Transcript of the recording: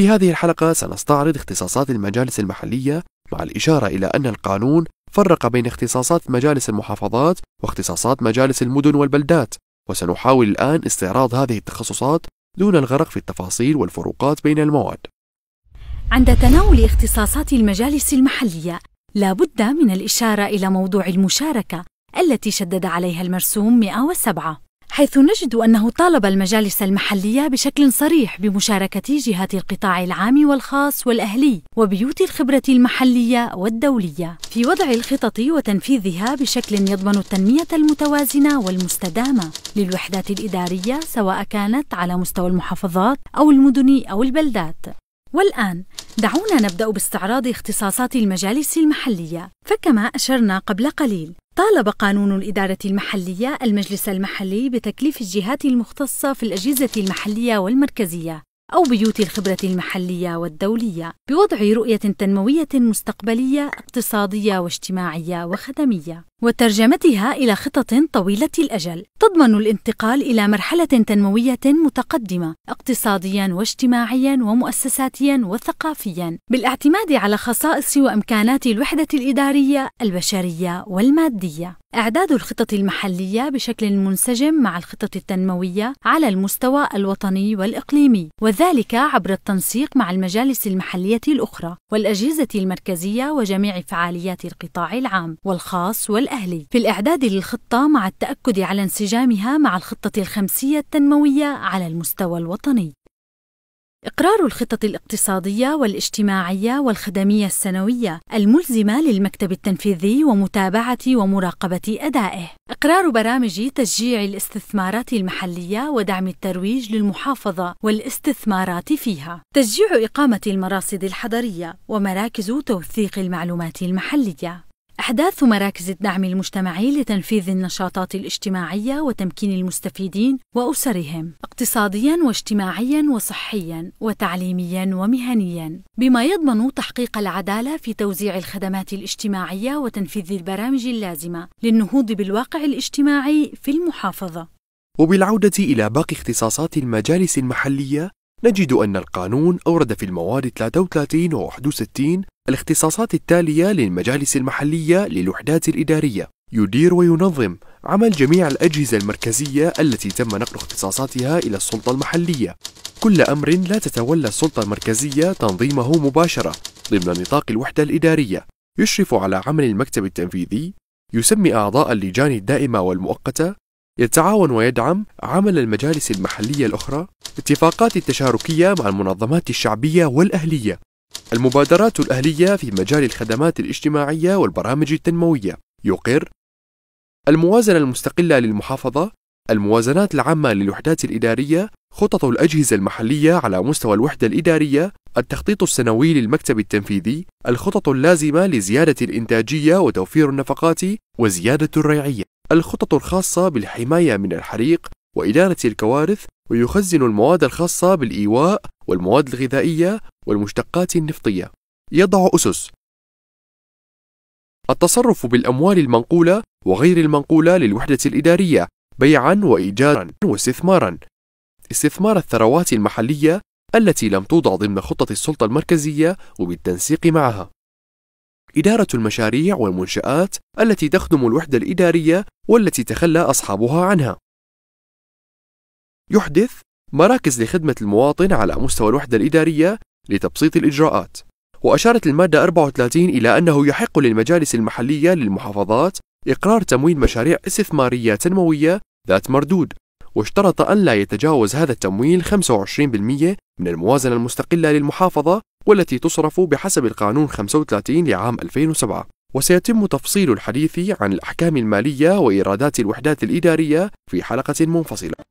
في هذه الحلقة سنستعرض اختصاصات المجالس المحلية مع الإشارة إلى أن القانون فرق بين اختصاصات مجالس المحافظات واختصاصات مجالس المدن والبلدات وسنحاول الآن استعراض هذه التخصصات دون الغرق في التفاصيل والفروقات بين المواد عند تناول اختصاصات المجالس المحلية لا بد من الإشارة إلى موضوع المشاركة التي شدد عليها المرسوم 107 حيث نجد أنه طالب المجالس المحلية بشكل صريح بمشاركة جهات القطاع العام والخاص والأهلي وبيوت الخبرة المحلية والدولية في وضع الخطط وتنفيذها بشكل يضمن التنمية المتوازنة والمستدامة للوحدات الإدارية سواء كانت على مستوى المحافظات أو المدن أو البلدات والآن دعونا نبدأ باستعراض اختصاصات المجالس المحلية فكما أشرنا قبل قليل طالب قانون الإدارة المحلية المجلس المحلي بتكليف الجهات المختصة في الأجهزة المحلية والمركزية أو بيوت الخبرة المحلية والدولية بوضع رؤية تنموية مستقبلية اقتصادية واجتماعية وخدمية وترجمتها إلى خطط طويلة الأجل تضمن الانتقال إلى مرحلة تنموية متقدمة اقتصاديا واجتماعيا ومؤسساتيا وثقافيا بالاعتماد على خصائص وإمكانات الوحدة الإدارية البشرية والمادية إعداد الخطط المحلية بشكل منسجم مع الخطط التنموية على المستوى الوطني والإقليمي وذلك عبر التنسيق مع المجالس المحلية الأخرى والأجهزة المركزية وجميع فعاليات القطاع العام والخاص والأهلي في الإعداد للخطة مع التأكد على انسجامها مع الخطة الخمسية التنموية على المستوى الوطني إقرار الخطط الاقتصادية والاجتماعية والخدمية السنوية الملزمة للمكتب التنفيذي ومتابعة ومراقبة أدائه. إقرار برامج تشجيع الاستثمارات المحلية ودعم الترويج للمحافظة والاستثمارات فيها. تشجيع إقامة المراصد الحضرية ومراكز توثيق المعلومات المحلية. أحداث مراكز الدعم المجتمعي لتنفيذ النشاطات الاجتماعية وتمكين المستفيدين وأسرهم اقتصادياً واجتماعياً وصحياً وتعليمياً ومهنياً، بما يضمن تحقيق العدالة في توزيع الخدمات الاجتماعية وتنفيذ البرامج اللازمة للنهوض بالواقع الاجتماعي في المحافظة. وبالعودة إلى باقي اختصاصات المجالس المحلية نجد أن القانون أورد في المواد 33 و 61 الاختصاصات التالية للمجالس المحلية للوحدات الإدارية يدير وينظم عمل جميع الأجهزة المركزية التي تم نقل اختصاصاتها إلى السلطة المحلية كل أمر لا تتولى السلطة المركزية تنظيمه مباشرة ضمن نطاق الوحدة الإدارية يشرف على عمل المكتب التنفيذي يسمي أعضاء اللجان الدائمة والمؤقتة يتعاون ويدعم عمل المجالس المحلية الأخرى اتفاقات التشاركية مع المنظمات الشعبية والأهلية المبادرات الأهلية في مجال الخدمات الاجتماعية والبرامج التنموية يقر الموازنة المستقلة للمحافظة الموازنات العامة للوحدات الإدارية خطط الأجهزة المحلية على مستوى الوحدة الإدارية التخطيط السنوي للمكتب التنفيذي الخطط اللازمة لزيادة الإنتاجية وتوفير النفقات وزيادة الريعية الخطط الخاصة بالحماية من الحريق وإدارة الكوارث ويخزن المواد الخاصة بالإيواء والمواد الغذائية والمشتقات النفطية يضع أسس التصرف بالأموال المنقولة وغير المنقولة للوحدة الإدارية بيعا وإيجارا واستثمارا استثمار الثروات المحلية التي لم توضع ضمن خطة السلطة المركزية وبالتنسيق معها إدارة المشاريع والمنشآت التي تخدم الوحدة الإدارية والتي تخلى أصحابها عنها. يحدث مراكز لخدمة المواطن على مستوى الوحدة الإدارية لتبسيط الإجراءات. وأشارت المادة 34 إلى أنه يحق للمجالس المحلية للمحافظات إقرار تمويل مشاريع استثمارية تنموية ذات مردود، واشترط أن لا يتجاوز هذا التمويل 25% من الموازنة المستقلة للمحافظة والتي تصرف بحسب القانون 35 لعام 2007 وسيتم تفصيل الحديث عن الأحكام المالية وإيرادات الوحدات الإدارية في حلقة منفصلة